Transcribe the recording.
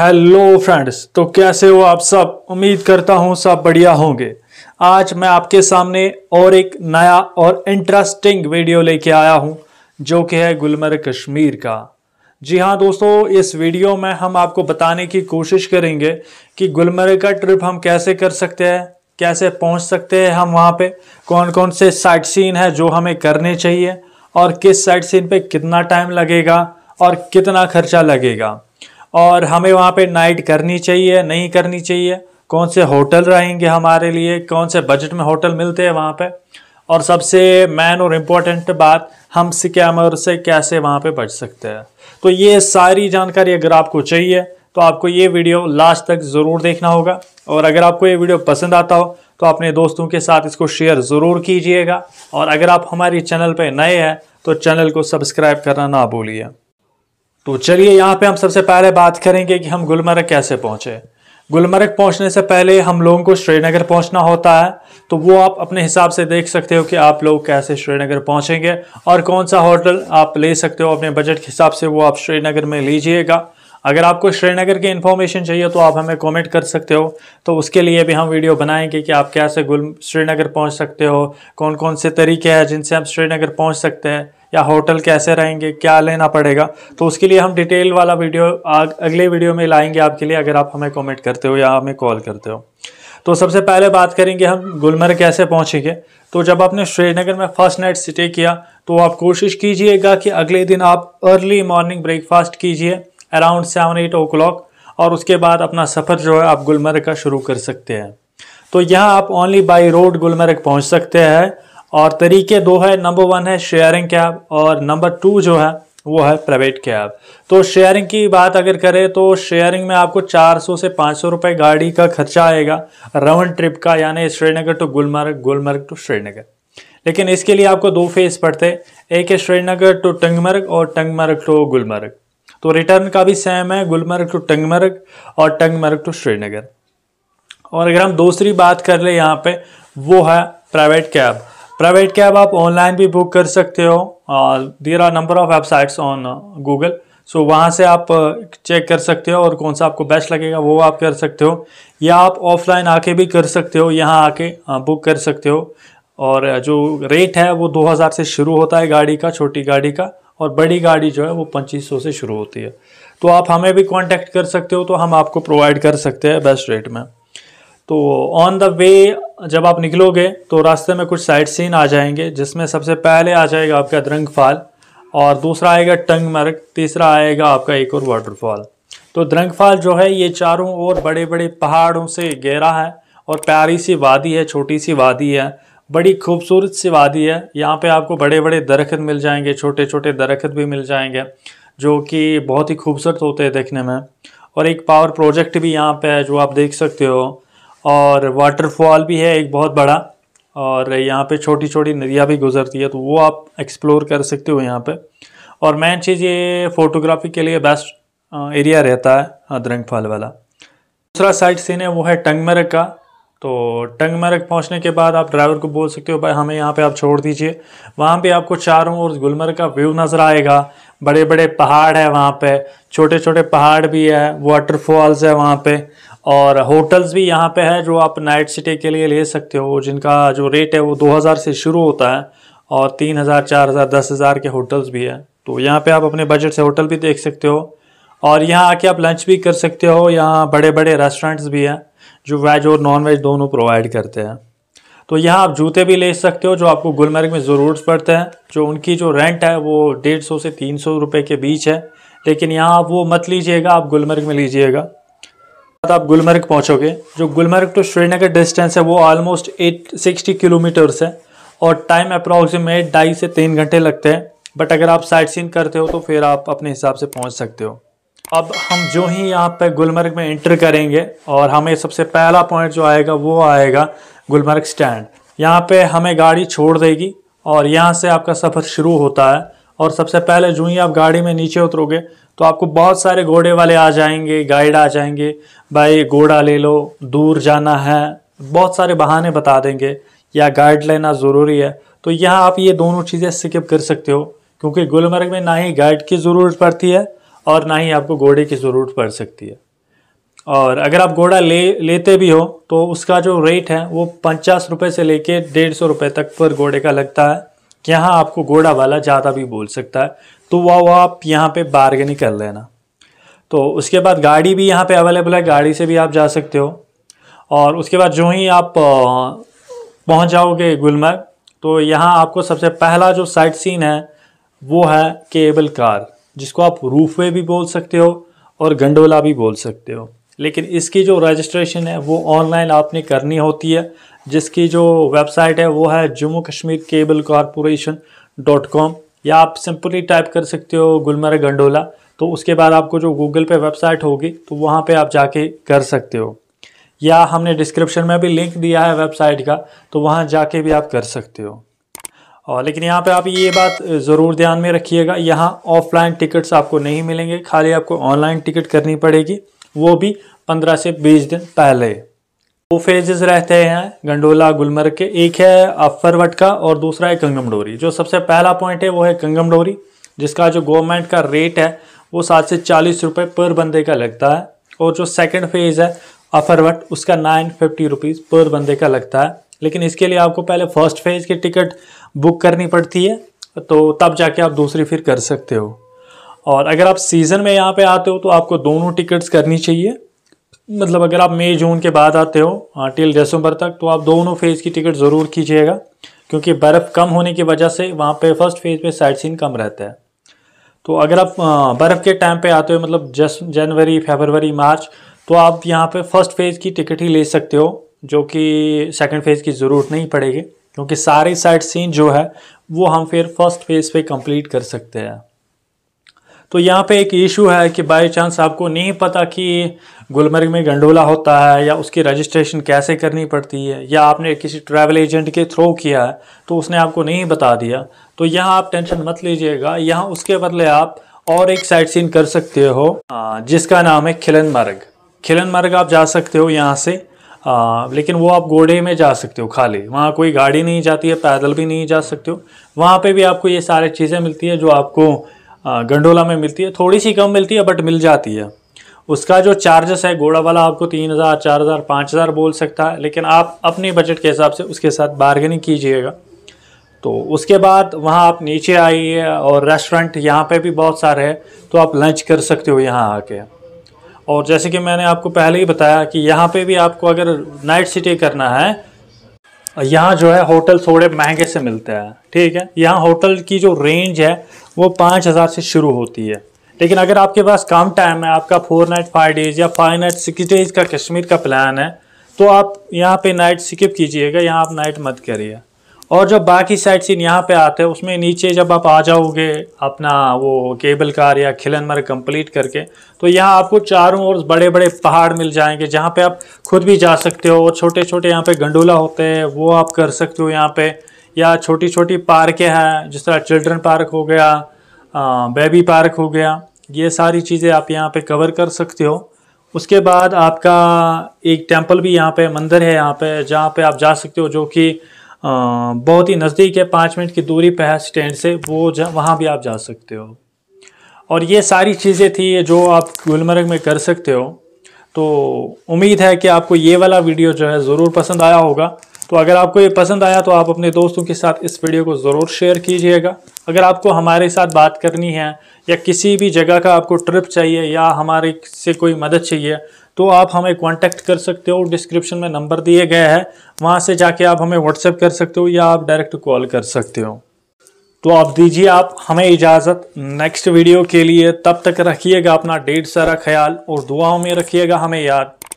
hello friends तो कैसे हो आप सब उम्मीद करता हूँ सब बढ़िया होंगे आज मैं आपके सामने और एक नया और इंटरेस्टिंग वीडियो लेके आया हूँ जो कि है गुलमर्ग कश्मीर का जी हाँ दोस्तों इस वीडियो में हम आपको बताने की कोशिश करेंगे कि गुलमर्ग का ट्रिप हम कैसे कर सकते हैं कैसे पहुँच सकते हैं हम वहाँ पर कौन कौन से साइट सीन है जो हमें करने चाहिए और किस साइट सीन पर कितना टाइम लगेगा और कितना खर्चा लगेगा और हमें वहाँ पे नाइट करनी चाहिए नहीं करनी चाहिए कौन से होटल रहेंगे हमारे लिए कौन से बजट में होटल मिलते हैं वहाँ पे और सबसे मेन और इम्पोर्टेंट बात हम स्कैमर से कैसे वहाँ पे बच सकते हैं तो ये सारी जानकारी अगर आपको चाहिए तो आपको ये वीडियो लास्ट तक ज़रूर देखना होगा और अगर आपको ये वीडियो पसंद आता हो तो अपने दोस्तों के साथ इसको शेयर ज़रूर कीजिएगा और अगर आप हमारे चैनल पर नए हैं तो चैनल को सब्सक्राइब करना ना भूलिए तो चलिए यहाँ पे हम सबसे पहले बात करेंगे कि हम गुलमर्ग कैसे पहुंचे गुलमर्ग पहुँचने से पहले हम लोगों को श्रीनगर पहुँचना होता है तो वो आप अपने हिसाब से देख सकते हो कि आप लोग कैसे श्रीनगर पहुँचेंगे और कौन सा होटल आप ले सकते हो अपने बजट के हिसाब से वो आप श्रीनगर में लीजिएगा अगर आपको श्रीनगर की इन्फॉर्मेशन चाहिए तो आप हमें कमेंट कर सकते हो तो उसके लिए भी हम वीडियो बनाएंगे कि आप कैसे गुल श्रीनगर पहुंच सकते हो कौन कौन से तरीके हैं जिनसे आप श्रीनगर पहुंच सकते हैं या होटल कैसे रहेंगे क्या लेना पड़ेगा तो उसके लिए हम डिटेल वाला वीडियो आग, अगले वीडियो में लाएंगे आपके लिए अगर आप हमें कमेंट करते हो या हमें कॉल करते हो तो सबसे पहले बात करेंगे हम गुलमर्ग कैसे पहुंचेंगे तो जब आपने श्रीनगर में फर्स्ट नाइट स्टे किया तो आप कोशिश कीजिएगा कि अगले दिन आप अर्ली मॉर्निंग ब्रेकफास्ट कीजिए around seven eight o'clock और उसके बाद अपना सफ़र जो है आप गुलमर्ग का शुरू कर सकते हैं तो यहाँ आप ओनली बाई रोड गुलमर्ग पहुँच सकते हैं और तरीके दो है नंबर वन है शेयरिंग कैब और नंबर टू जो है वो है प्राइवेट कैब तो शेयरिंग की बात अगर करें तो शेयरिंग में आपको 400 से 500 रुपए गाड़ी का खर्चा आएगा राउंड ट्रिप का यानी श्रीनगर टू तो गुलमर्ग गुलमर्ग टू तो श्रीनगर लेकिन इसके लिए आपको दो फेज पड़ते एक है श्रीनगर टू तो टंगमर्ग और टंगमर्ग टू गुलमर्ग तो रिटर्न का भी सेम है गुलमर्ग टू टंगमर्ग और टंगमर्ग टू श्रीनगर और अगर हम दूसरी बात कर ले यहाँ पे वो है प्राइवेट कैब प्राइवेट कैब आप ऑनलाइन भी बुक कर सकते हो there are number of websites on Google so वहाँ से आप चेक uh, कर सकते हो और कौन सा आपको बेस्ट लगेगा वो आप कर सकते हो या आप ऑफलाइन आके भी कर सकते हो यहाँ आके बुक कर सकते हो और uh, जो रेट है वो 2000 से शुरू होता है गाड़ी का छोटी गाड़ी का और बड़ी गाड़ी जो है वो 2500 से शुरू होती है तो आप हमें भी कांटेक्ट कर सकते हो तो हम आपको प्रोवाइड कर सकते हैं बेस्ट रेट में तो ऑन द वे जब आप निकलोगे तो रास्ते में कुछ साइड सीन आ जाएंगे जिसमें सबसे पहले आ जाएगा आपका द्रंगफाल और दूसरा आएगा टंग मर्ग तीसरा आएगा आपका एक और वाटरफॉल तो द्रंगफाल जो है ये चारों ओर बड़े बड़े पहाड़ों से गहरा है और प्यारी सी वादी है छोटी सी वादी है बड़ी खूबसूरत सी वादी है यहाँ पे आपको बड़े बड़े दरखत मिल जाएंगे छोटे छोटे दरखत भी मिल जाएंगे जो कि बहुत ही खूबसूरत होते हैं देखने में और एक पावर प्रोजेक्ट भी यहाँ पे है जो आप देख सकते हो और वाटरफॉल भी है एक बहुत बड़ा और यहाँ पे छोटी छोटी नदियाँ भी गुजरती है तो वो आप एक्सप्लोर कर सकते हो यहाँ पे और मेन चीज़ ये फ़ोटोग्राफी के लिए बेस्ट एरिया रहता है हाँ, फॉल वाला दूसरा साइड सीन है वो है टंगमरग का तो टंगमरग पहुँचने के बाद आप ड्राइवर को बोल सकते हो भाई हमें यहाँ पर आप छोड़ दीजिए वहाँ पर आपको चारों ओर गुलमर्ग का व्यू नज़र आएगा बड़े बड़े पहाड़ है वहाँ पर छोटे छोटे पहाड़ भी है वाटरफॉल्स है वहाँ पर और होटल्स भी यहाँ पे है जो आप नाइट स्टे के लिए ले सकते हो जिनका जो रेट है वो 2000 से शुरू होता है और 3000, 4000, 10000 के होटल्स भी है तो यहाँ पे आप अपने बजट से होटल भी देख सकते हो और यहाँ आके आप लंच भी कर सकते हो यहाँ बड़े बड़े रेस्टोरेंट्स भी हैं जो वेज और नॉन वेज दोनों प्रोवाइड करते हैं तो यहाँ आप जूते भी ले सकते हो जो आपको गुलमर्ग में ज़रूरत पड़ते हैं जो उनकी जो रेंट है वो डेढ़ सौ से तीन सौ रुपये के बीच है लेकिन यहाँ आप वो मत लीजिएगा आप गुलमर्ग में लीजिएगा आप गुलमर्ग पहुंचोगे जो गुलमर्ग टू तो श्रीनगर डिस्टेंस है वो ऑलमोस्ट एट सिक्सटी किलोमीटर्स है और टाइम अप्रॉक्सीमेट ढाई से तीन घंटे लगते हैं बट अगर आप साइट सीन करते हो तो फिर आप अपने हिसाब से पहुंच सकते हो अब हम जो ही यहाँ पे गुलमर्ग में एंटर करेंगे और हमें सबसे पहला पॉइंट जो आएगा वो आएगा गुलमर्ग स्टैंड यहाँ पे हमें गाड़ी छोड़ देगी और यहाँ से आपका सफ़र शुरू होता है और सबसे पहले जो ही आप गाड़ी में नीचे उतरोगे तो आपको बहुत सारे घोड़े वाले आ जाएंगे गाइड आ जाएंगे भाई घोड़ा ले लो दूर जाना है बहुत सारे बहाने बता देंगे या गाइड लेना ज़रूरी है तो यहाँ आप ये दोनों चीज़ें स्किप कर सकते हो क्योंकि गुलमर्ग में ना ही गाइड की ज़रूरत पड़ती है और ना ही आपको घोड़े की ज़रूरत पड़ सकती है और अगर आप घोड़ा ले लेते भी हो तो उसका जो रेट है वो पचास रुपये से लेके डेढ़ सौ रुपये तक पर घोड़े का लगता है कि हाँ आपको घोड़ा वाला ज़्यादा भी बोल सकता है तो वह वह आप यहाँ पे बार्गेनिंग कर लेना तो उसके बाद गाड़ी भी यहाँ पे अवेलेबल है गाड़ी से भी आप जा सकते हो और उसके बाद जो ही आप पहुँच जाओगे गुलमर्ग तो यहाँ आपको सबसे पहला जो साइट सीन है वो है केबल कार जिसको आप रूफ वे भी बोल सकते हो और गंडोला भी बोल सकते हो लेकिन इसकी जो रजिस्ट्रेशन है वो ऑनलाइन आपने करनी होती है जिसकी जो वेबसाइट है वो है Jammu Kashmir cable corporation dot com या आप सिंपली टाइप कर सकते हो गुलमर्ग गंडोला तो उसके बाद आपको जो गूगल पे वेबसाइट होगी तो वहाँ पे आप जाके कर सकते हो या हमने डिस्क्रिप्शन में भी लिंक दिया है वेबसाइट का तो वहाँ जाके भी आप कर सकते हो और लेकिन यहाँ पे आप ये बात ज़रूर ध्यान में रखिएगा यहाँ ऑफलाइन टिकट्स आपको नहीं मिलेंगे खाली आपको ऑनलाइन टिकट करनी पड़ेगी वो भी पंद्रह से बीस दिन पहले दो फेजेस रहते हैं गंडोला गुलमर्ग के एक है अफर वटका और दूसरा है कंगम डोरी जो सबसे पहला पॉइंट है वो है कंगम डोरी जिसका जो गवर्नमेंट का रेट है वो सात से चालीस रुपये पर बंदे का लगता है और जो सेकंड फेज़ है अफरवट उसका नाइन फिफ्टी रुपीज़ पर बंदे का लगता है लेकिन इसके लिए आपको पहले फर्स्ट फेज़ की टिकट बुक करनी पड़ती है तो तब जाके आप दूसरी फिर कर सकते हो और अगर आप सीज़न में यहाँ पे आते हो तो आपको दोनों टिकट्स करनी चाहिए मतलब अगर आप मई जून के बाद आते हो टिल दिसंबर तक तो आप दोनों फेज़ की टिकट ज़रूर कीजिएगा क्योंकि बर्फ़ कम होने की वजह से वहाँ पे फर्स्ट फेज़ पे साइट सीन कम रहता है तो अगर आप बर्फ़ के टाइम पे आते हो मतलब जस जनवरी फेबरवरी मार्च तो आप यहाँ पे फर्स्ट फेज़ की टिकट ही ले सकते हो जो कि सेकेंड फेज़ की ज़रूरत नहीं पड़ेगी क्योंकि सारी साइट सीन जो है वो हम फिर फर्स्ट फेज़ पर कंप्लीट कर सकते हैं तो यहाँ पे एक इशू है कि बाई चांस आपको नहीं पता कि गुलमर्ग में गंडोला होता है या उसकी रजिस्ट्रेशन कैसे करनी पड़ती है या आपने किसी ट्रैवल एजेंट के थ्रू किया है तो उसने आपको नहीं बता दिया तो यहाँ आप टेंशन मत लीजिएगा यहाँ उसके बदले आप और एक साइड सीन कर सकते हो जिसका नाम है खिलन मार्ग खिलन मार्ग आप जा सकते हो यहाँ से आ, लेकिन वो आप घोड़े में जा सकते हो खाली वहाँ कोई गाड़ी नहीं जाती है पैदल भी नहीं जा सकते हो वहाँ पे भी आपको ये सारे चीज़ें मिलती है जो आपको गंडोला में मिलती है थोड़ी सी कम मिलती है बट मिल जाती है उसका जो चार्जेस है घोड़ा वाला आपको तीन हज़ार चार हज़ार पाँच हज़ार बोल सकता है लेकिन आप अपने बजट के हिसाब से उसके साथ बार्गेनिंग कीजिएगा तो उसके बाद वहाँ आप नीचे आइए और रेस्टोरेंट यहाँ पे भी बहुत सारे हैं तो आप लंच कर सकते हो यहाँ आके और जैसे कि मैंने आपको पहले ही बताया कि यहाँ पे भी आपको अगर नाइट स्टे करना है यहाँ जो है होटल थोड़े महंगे से मिलते हैं ठीक है यहाँ होटल की जो रेंज है वो पाँच हज़ार से शुरू होती है लेकिन अगर आपके पास कम टाइम है आपका फोर नाइट फाइव डेज या फाइव नाइट सिक्स डेज का कश्मीर का प्लान है तो आप यहाँ पे नाइट स्किप कीजिएगा यहाँ आप नाइट मत करिए और जब बाकी साइड सीन यहाँ पे आते हैं उसमें नीचे जब आप आ जाओगे अपना वो केबल कार या खिलन मर कंप्लीट करके तो यहाँ आपको चारों ओर बड़े बड़े पहाड़ मिल जाएंगे जहाँ पे आप खुद भी जा सकते हो छोटे छोटे यहाँ पे गंडोला होते हैं वो आप कर सकते हो यहाँ पे या छोटी छोटी पार्कें हैं जिस तरह चिल्ड्रन पार्क हो गया बेबी पार्क हो गया ये सारी चीज़ें आप यहाँ पे कवर कर सकते हो उसके बाद आपका एक टेंपल भी यहाँ पे मंदिर है यहाँ पे जहाँ पे आप जा सकते हो जो कि बहुत ही नज़दीक है पाँच मिनट की दूरी पे है स्टैंड से वो वहाँ भी आप जा सकते हो और ये सारी चीज़ें थी जो आप गुलमर्ग में कर सकते हो तो उम्मीद है कि आपको ये वाला वीडियो जो है ज़रूर पसंद आया होगा तो अगर आपको ये पसंद आया तो आप अपने दोस्तों के साथ इस वीडियो को ज़रूर शेयर कीजिएगा अगर आपको हमारे साथ बात करनी है या किसी भी जगह का आपको ट्रिप चाहिए या हमारे से कोई मदद चाहिए तो आप हमें कांटेक्ट कर सकते हो डिस्क्रिप्शन में नंबर दिए गए हैं वहाँ से जाके आप हमें व्हाट्सएप कर सकते हो या आप डायरेक्ट कॉल कर सकते हो तो आप दीजिए आप हमें इजाज़त नेक्स्ट वीडियो के लिए तब तक रखिएगा अपना डेढ़ सारा ख्याल और दुआओं में रखिएगा हमें याद